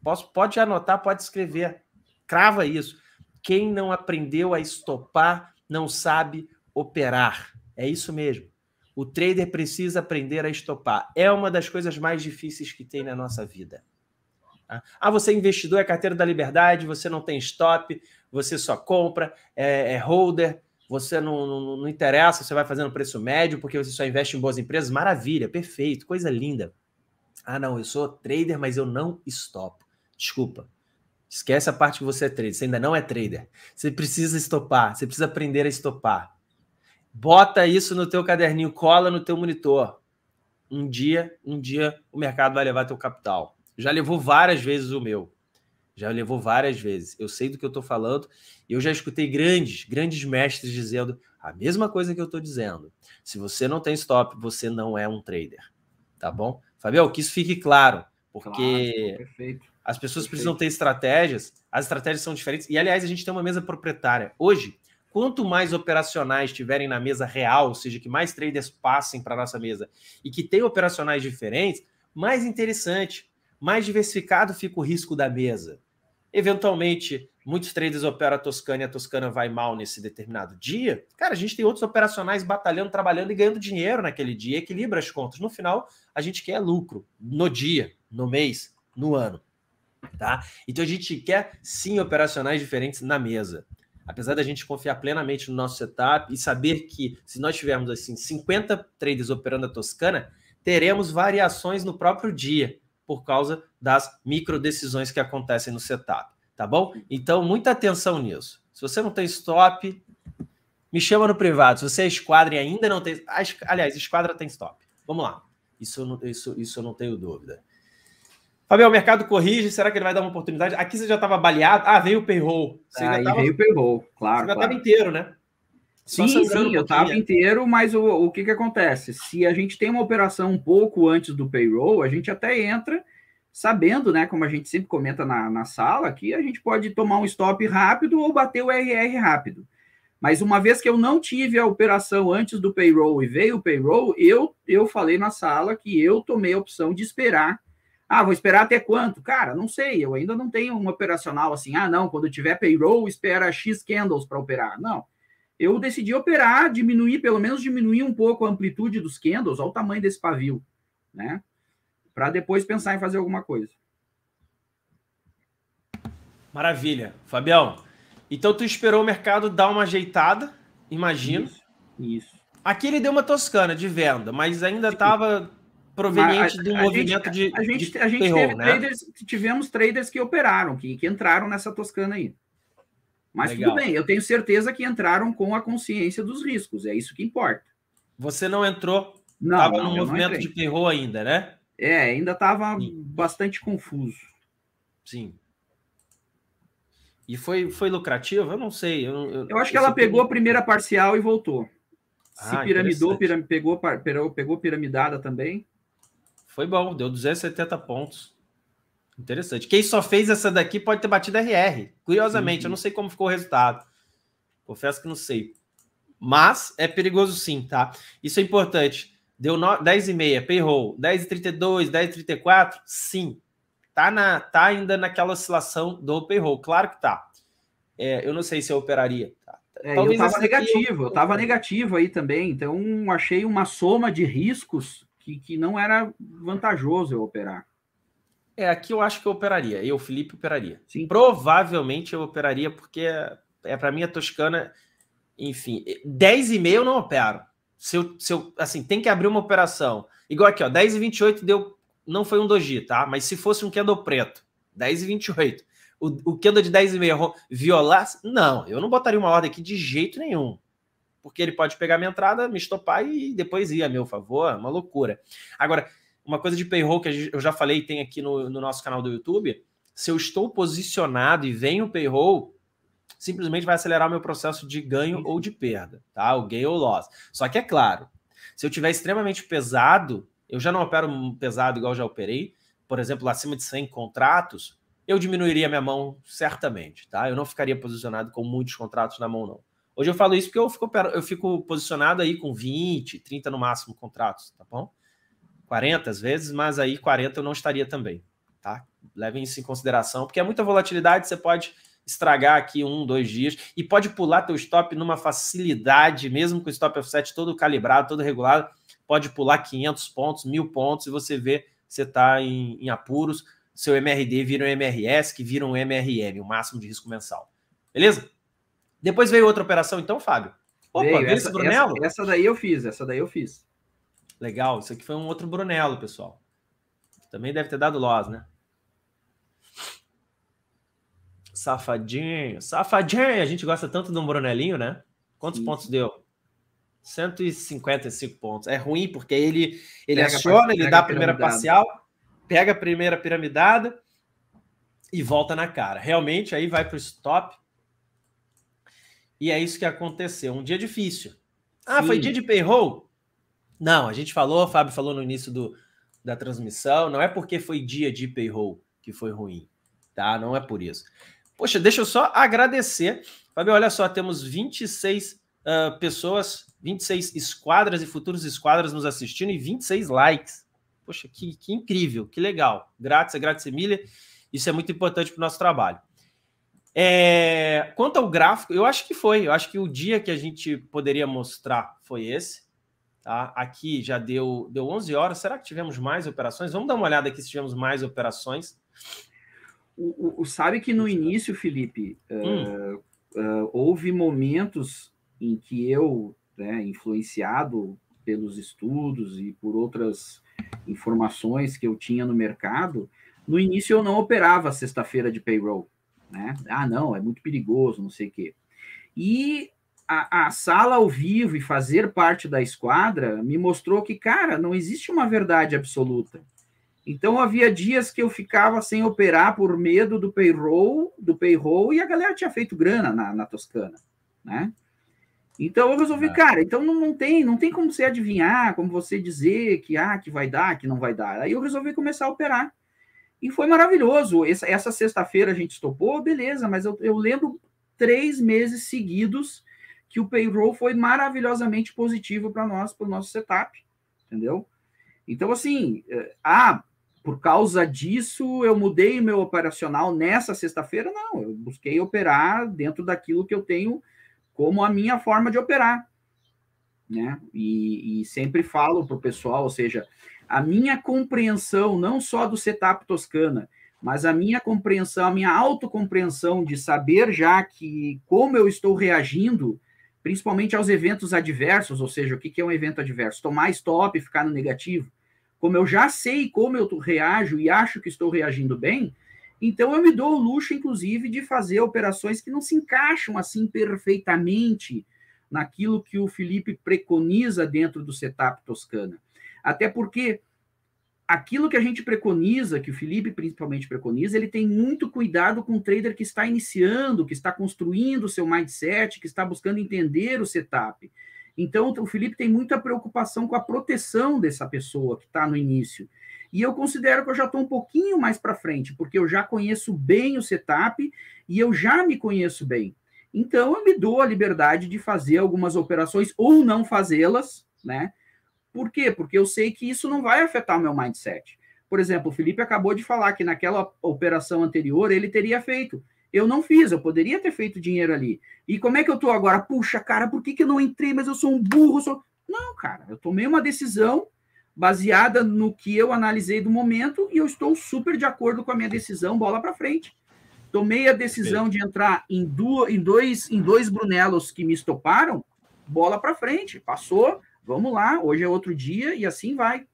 Posso, pode anotar, pode escrever. Crava isso. Quem não aprendeu a estopar não sabe operar. É isso mesmo. O trader precisa aprender a estopar. É uma das coisas mais difíceis que tem na nossa vida. Tá? Ah, você é investidor, é carteira da liberdade, você não tem stop, você só compra, é, é holder, você não, não, não interessa, você vai fazendo preço médio porque você só investe em boas empresas. Maravilha, perfeito, coisa linda. Ah, não, eu sou trader, mas eu não stop. Desculpa, Esquece a parte que você é trader, você ainda não é trader. Você precisa estopar, você precisa aprender a estopar. Bota isso no teu caderninho, cola no teu monitor. Um dia, um dia o mercado vai levar teu capital. Já levou várias vezes o meu. Já levou várias vezes. Eu sei do que eu estou falando e eu já escutei grandes, grandes mestres dizendo a mesma coisa que eu estou dizendo. Se você não tem stop, você não é um trader. Tá bom? Fabião, que isso fique claro, porque claro, perfeito as pessoas Perfeito. precisam ter estratégias, as estratégias são diferentes. E, aliás, a gente tem uma mesa proprietária. Hoje, quanto mais operacionais tiverem na mesa real, ou seja, que mais traders passem para a nossa mesa e que tenham operacionais diferentes, mais interessante, mais diversificado fica o risco da mesa. Eventualmente, muitos traders operam a Toscana e a Toscana vai mal nesse determinado dia. Cara, a gente tem outros operacionais batalhando, trabalhando e ganhando dinheiro naquele dia, equilibra as contas. No final, a gente quer lucro no dia, no mês, no ano. Tá? Então a gente quer sim operacionais diferentes na mesa. Apesar da gente confiar plenamente no nosso setup e saber que se nós tivermos assim 50 traders operando a Toscana, teremos variações no próprio dia por causa das micro decisões que acontecem no setup, tá bom? Então muita atenção nisso. Se você não tem stop, me chama no privado. Se você é esquadra e ainda não tem, aliás, esquadra tem stop. Vamos lá. Isso, isso, isso eu não tenho dúvida. Fabio, o mercado corrige, será que ele vai dar uma oportunidade? Aqui você já estava baleado. Ah, veio o payroll. Você Aí tava... veio o payroll, claro. Você já estava claro. inteiro, né? sim, sim, eu estava inteiro, mas o, o que, que acontece? Se a gente tem uma operação um pouco antes do payroll, a gente até entra sabendo, né? Como a gente sempre comenta na, na sala que a gente pode tomar um stop rápido ou bater o RR rápido. Mas uma vez que eu não tive a operação antes do payroll e veio o payroll, eu, eu falei na sala que eu tomei a opção de esperar ah, vou esperar até quanto? Cara, não sei, eu ainda não tenho um operacional assim. Ah, não, quando tiver payroll, espera X candles para operar. Não. Eu decidi operar, diminuir, pelo menos diminuir um pouco a amplitude dos candles, o tamanho desse pavio, né? Para depois pensar em fazer alguma coisa. Maravilha. Fabião, então tu esperou o mercado dar uma ajeitada, imagino. Isso. isso. Aqui ele deu uma toscana de venda, mas ainda estava proveniente a, do a movimento gente, de. A gente, de a gente terror, teve né? traders, tivemos traders que operaram, que, que entraram nessa Toscana aí. Mas Legal. tudo bem, eu tenho certeza que entraram com a consciência dos riscos, é isso que importa. Você não entrou, estava no movimento de terror ainda, né? É, ainda estava bastante confuso. Sim. E foi, foi lucrativo? Eu não sei. Eu, eu, eu acho que ela pegou a primeira parcial e voltou. Se ah, piramidou, piram, pegou, pegou piramidada também. Foi bom, deu 270 pontos. Interessante. Quem só fez essa daqui pode ter batido RR. Curiosamente, sim. eu não uhum. sei como ficou o resultado. Confesso que não sei. Mas é perigoso sim, tá? Isso é importante. Deu 10,5, payroll, 10,32, 10,34? Sim. Tá, na, tá ainda naquela oscilação do payroll, claro que tá. É, eu não sei se eu operaria. Tá? É, eu tava negativo, eu... eu tava negativo aí também, então achei uma soma de riscos que, que não era vantajoso eu operar. É, aqui eu acho que eu operaria. Eu, Felipe, operaria. Sim. Provavelmente eu operaria, porque é, é para mim a Toscana, enfim, e meio eu não opero. Se eu, se eu, assim, tem que abrir uma operação. Igual aqui, ó, 10 e 28 deu, não foi um doji, tá? Mas se fosse um candle preto, 10 e 28. O, o candle de 10 e meia violasse? Não, eu não botaria uma ordem aqui de jeito nenhum porque ele pode pegar minha entrada, me estopar e depois ir a meu favor, é uma loucura. Agora, uma coisa de payroll que eu já falei, tem aqui no, no nosso canal do YouTube, se eu estou posicionado e venho o payroll, simplesmente vai acelerar o meu processo de ganho Sim. ou de perda, tá? O gain ou loss. Só que é claro, se eu tiver extremamente pesado, eu já não opero pesado igual já operei, por exemplo, acima de 100 contratos, eu diminuiria minha mão certamente, tá? Eu não ficaria posicionado com muitos contratos na mão, não. Hoje eu falo isso porque eu fico, eu fico posicionado aí com 20, 30 no máximo contratos, tá bom? 40 às vezes, mas aí 40 eu não estaria também, tá? Levem isso em consideração, porque é muita volatilidade, você pode estragar aqui um, dois dias e pode pular teu stop numa facilidade, mesmo com o stop offset todo calibrado, todo regulado, pode pular 500 pontos, 1000 pontos e você vê você está em, em, apuros, seu MRD vira um MRS, que vira um MRM, o máximo de risco mensal. Beleza? Depois veio outra operação, então, Fábio? Opa, veio, essa, esse Brunello? Essa, essa, daí eu fiz, essa daí eu fiz. Legal, isso aqui foi um outro Brunello, pessoal. Também deve ter dado loss, né? Safadinho, safadinho. A gente gosta tanto de um Brunelinho, né? Quantos Sim. pontos deu? 155 pontos. É ruim porque ele ele aciona, ele dá a primeira parcial, pega a primeira piramidada e volta na cara. Realmente aí vai para o stop e é isso que aconteceu. Um dia difícil. Ah, Sim. foi dia de payroll? Não, a gente falou, o Fábio falou no início do, da transmissão, não é porque foi dia de payroll que foi ruim, tá? Não é por isso. Poxa, deixa eu só agradecer. Fábio, olha só, temos 26 uh, ah, pessoas, 26 esquadras e futuros esquadras nos assistindo e 26 likes. Poxa, que, que incrível, que legal. Grátis, é grátis, Emília. Isso é muito importante para o nosso trabalho. É, quanto ao gráfico, eu acho que foi. Eu acho que o dia que a gente poderia mostrar foi esse. Tá? Aqui já deu, deu 11 horas. Será que tivemos mais operações? Vamos dar uma olhada aqui se tivemos mais operações. O, o, o sabe que no início, Felipe, é, hum. uh, uh, houve momentos em que eu, né, influenciado pelos estudos e por outras informações que eu tinha no mercado, no início eu não operava sexta-feira de payroll né? Ah, não, é muito perigoso, não sei o quê. E a, a, sala ao vivo e fazer parte da esquadra me mostrou que, cara, não existe uma verdade absoluta. Então havia dias que eu ficava sem operar por medo do payroll, do payroll e a galera tinha feito grana na, na Toscana, né? Então eu resolvi, é. cara, então não, não, tem, não tem como você adivinhar, como você dizer que ah, que vai dar, que não vai dar. Aí eu resolvi começar a operar. E foi maravilhoso. Essa, essa sexta-feira a gente estopou, beleza, mas eu, eu lembro três meses seguidos que o payroll foi maravilhosamente positivo para nós, para o nosso setup, entendeu? Então, assim, eh, ah, por causa disso eu mudei meu operacional nessa sexta-feira? Não, eu busquei operar dentro daquilo que eu tenho como a minha forma de operar, né? E, e sempre falo para o pessoal, ou seja, a minha compreensão, não só do setup Toscana, mas a minha compreensão, a minha autocompreensão de saber já que como eu estou reagindo, principalmente aos eventos adversos, ou seja, o que é um evento adverso? Tomar stop, ficar no negativo. Como eu já sei como eu reajo e acho que estou reagindo bem, então eu me dou o luxo, inclusive, de fazer operações que não se encaixam assim perfeitamente naquilo que o Felipe preconiza dentro do setup Toscana. Até porque aquilo que a gente preconiza, que o Felipe principalmente preconiza, ele tem muito cuidado com o trader que está iniciando, que está construindo o seu mindset, que está buscando entender o setup. Então, o Felipe tem muita preocupação com a proteção dessa pessoa que está no início. E eu considero que eu já estou um pouquinho mais para frente, porque eu já conheço bem o setup e eu já me conheço bem. Então, eu me dou a liberdade de fazer algumas operações ou não fazê-las, né? Por quê? Porque eu sei que isso não vai afetar o meu mindset. Por exemplo, o Felipe acabou de falar que naquela operação anterior ele teria feito. Eu não fiz, eu poderia ter feito dinheiro ali. E como é que eu estou agora? Puxa, cara, por que, que eu não entrei, mas eu sou um burro? Sou... Não, cara, eu tomei uma decisão baseada no que eu analisei do momento e eu estou super de acordo com a minha decisão, bola para frente. Tomei a decisão de entrar em, duas, em, dois, em dois Brunelos que me estoparam, bola para frente. Passou, Vamos lá, hoje é outro dia e assim vai.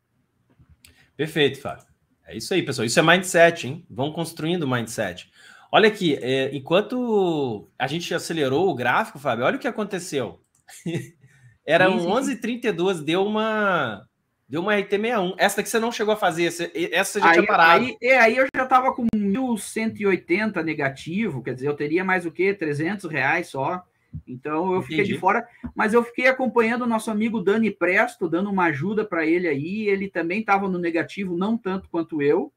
Perfeito, Fábio. É isso aí, pessoal. Isso é mindset, hein? Vão construindo mindset. Olha aqui, é, enquanto a gente acelerou o gráfico, Fábio, olha o que aconteceu. Era um 11h32, deu uma Deu uma RT61. Essa daqui você não chegou a fazer, essa, essa já aí, tinha parado. Aí, e é, aí eu já estava com 1.180 negativo, quer dizer, eu teria mais o quê? 300 reais só. Então eu fiquei de fora, mas eu fiquei acompanhando o nosso amigo Dani Presto, dando uma ajuda para ele aí. Ele também estava no negativo, não tanto quanto eu.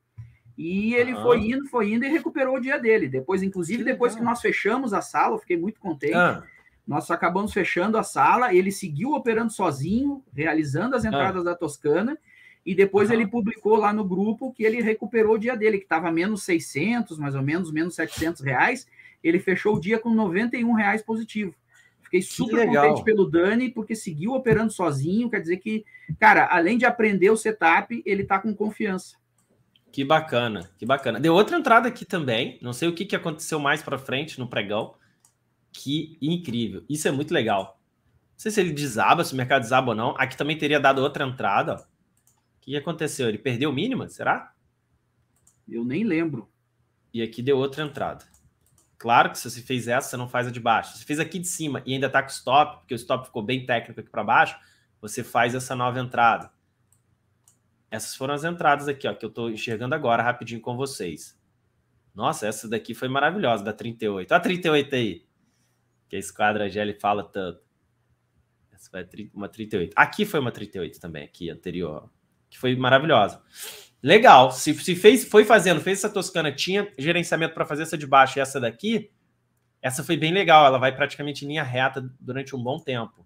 E ele ah. foi indo, foi indo e recuperou o dia dele. Depois, inclusive, depois que nós fechamos a sala, eu fiquei muito contente. Ah. Nós acabamos fechando a sala, ele seguiu operando sozinho, realizando as ah. entradas ah. da Toscana, e depois ele publicou lá no grupo que ele recuperou o dia dele, que estava menos 600, mais ou menos, menos 700 reais, ele fechou o dia com R$ reais positivo. Fiquei super contente pelo Dani, porque seguiu operando sozinho. Quer dizer que, cara, além de aprender o setup, ele tá com confiança. Que bacana, que bacana. Deu outra entrada aqui também. Não sei o que, que aconteceu mais para frente no pregão. Que incrível. Isso é muito legal. Não sei se ele desaba, se o mercado desaba ou não. Aqui também teria dado outra entrada. Ó. O que aconteceu? Ele perdeu mínima, será? Eu nem lembro. E aqui deu outra entrada. Claro que se você fez essa, você não faz a de baixo. Se você fez aqui de cima e ainda está com stop, porque o stop ficou bem técnico aqui para baixo, você faz essa nova entrada. Essas foram as entradas aqui, ó, que eu estou enxergando agora rapidinho com vocês. Nossa, essa daqui foi maravilhosa, da 38. Olha a 38 aí, que a Esquadra GL fala tanto. Essa foi uma 38. Aqui foi uma 38 também, aqui, anterior, que foi maravilhosa. Legal. Se, se fez, foi fazendo, fez essa Toscana, tinha gerenciamento para fazer essa de baixo e essa daqui, essa foi bem legal. Ela vai praticamente em linha reta durante um bom tempo.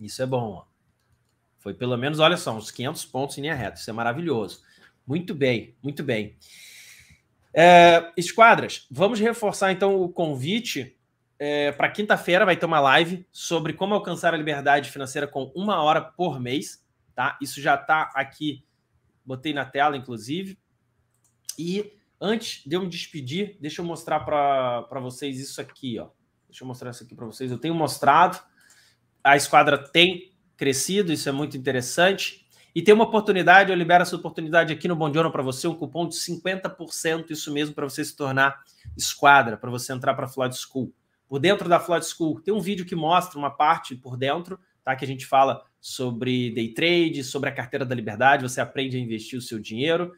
Isso é bom. Ó. Foi pelo menos, olha só, uns 500 pontos em linha reta. Isso é maravilhoso. Muito bem, muito bem. É, esquadras, vamos reforçar então o convite. É, para quinta-feira vai ter uma live sobre como alcançar a liberdade financeira com uma hora por mês. Tá? Isso já está aqui botei na tela, inclusive. E antes de eu me despedir, deixa eu mostrar para vocês isso aqui, ó. Deixa eu mostrar isso aqui para vocês. Eu tenho mostrado, a esquadra tem crescido, isso é muito interessante. E tem uma oportunidade, eu libero essa oportunidade aqui no Bom Dia para você, um cupom de 50%, isso mesmo, para você se tornar esquadra, para você entrar para a Flood School. Por dentro da Flood School, tem um vídeo que mostra uma parte por dentro, tá? Que a gente fala sobre day trade, sobre a carteira da liberdade, você aprende a investir o seu dinheiro.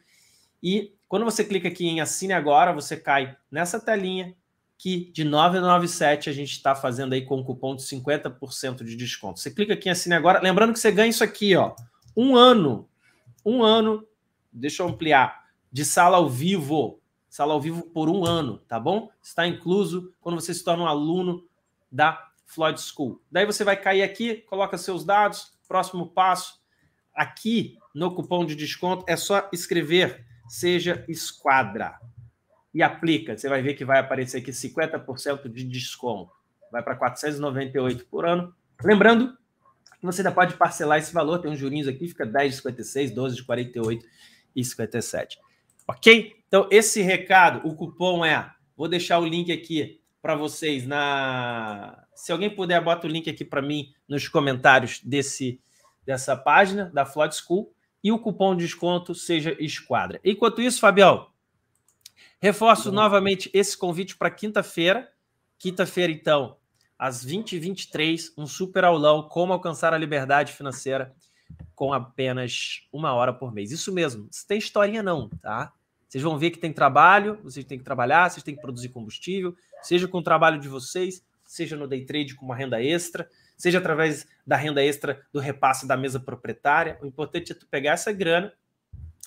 E quando você clica aqui em assine agora, você cai nessa telinha que de 997 a gente está fazendo aí com o cupom de 50% de desconto. Você clica aqui em assine agora, lembrando que você ganha isso aqui, ó, um ano, um ano, deixa eu ampliar, de sala ao vivo, sala ao vivo por um ano, tá bom? Está incluso quando você se torna um aluno da Floyd School. Daí você vai cair aqui, coloca seus dados, Próximo passo aqui no cupom de desconto é só escrever seja esquadra e aplica. Você vai ver que vai aparecer aqui 50% de desconto. Vai para 498 por ano. Lembrando que você ainda pode parcelar esse valor, tem uns jurinhos aqui, fica 10 de 56, 12 de 48 e 57. OK? Então esse recado, o cupom é, vou deixar o link aqui para vocês na se alguém puder, bota o link aqui para mim nos comentários desse dessa página da Flood School e o cupom de desconto seja Esquadra. Enquanto isso, Fabião, reforço uhum. novamente esse convite para quinta-feira. Quinta-feira, então, às 20h23, um super aulão como alcançar a liberdade financeira com apenas uma hora por mês. Isso mesmo, não tem historinha não, tá? Vocês vão ver que tem trabalho, vocês têm que trabalhar, vocês têm que produzir combustível, seja com o trabalho de vocês, seja no day trade com uma renda extra, seja através da renda extra do repasse da mesa proprietária. O importante é tu pegar essa grana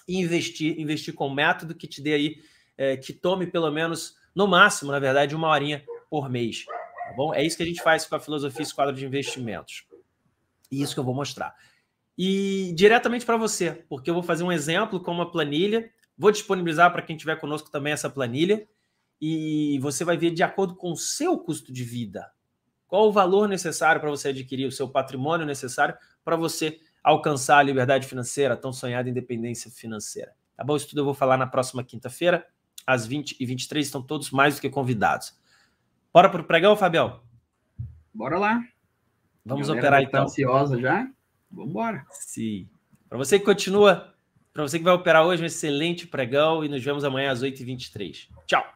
e investir, investir com um método que te dê aí, é, que tome pelo menos, no máximo, na verdade, uma horinha por mês. Tá bom? É isso que a gente faz com a filosofia Esquadra de Investimentos. E isso que eu vou mostrar. E diretamente para você, porque eu vou fazer um exemplo com uma planilha. Vou disponibilizar para quem estiver conosco também essa planilha e você vai ver de acordo com o seu custo de vida. Qual o valor necessário para você adquirir o seu patrimônio necessário para você alcançar a liberdade financeira, a tão sonhada independência financeira. Tá bom? Isso tudo eu vou falar na próxima quinta-feira, às 20 e 23 estão todos mais do que convidados. Bora para o pregão, Fabião? Bora lá. Vamos operar tá então. ansiosa já? Vamos embora. Sim. Para você que continua, para você que vai operar hoje, um excelente pregão e nos vemos amanhã às 8h23. Tchau.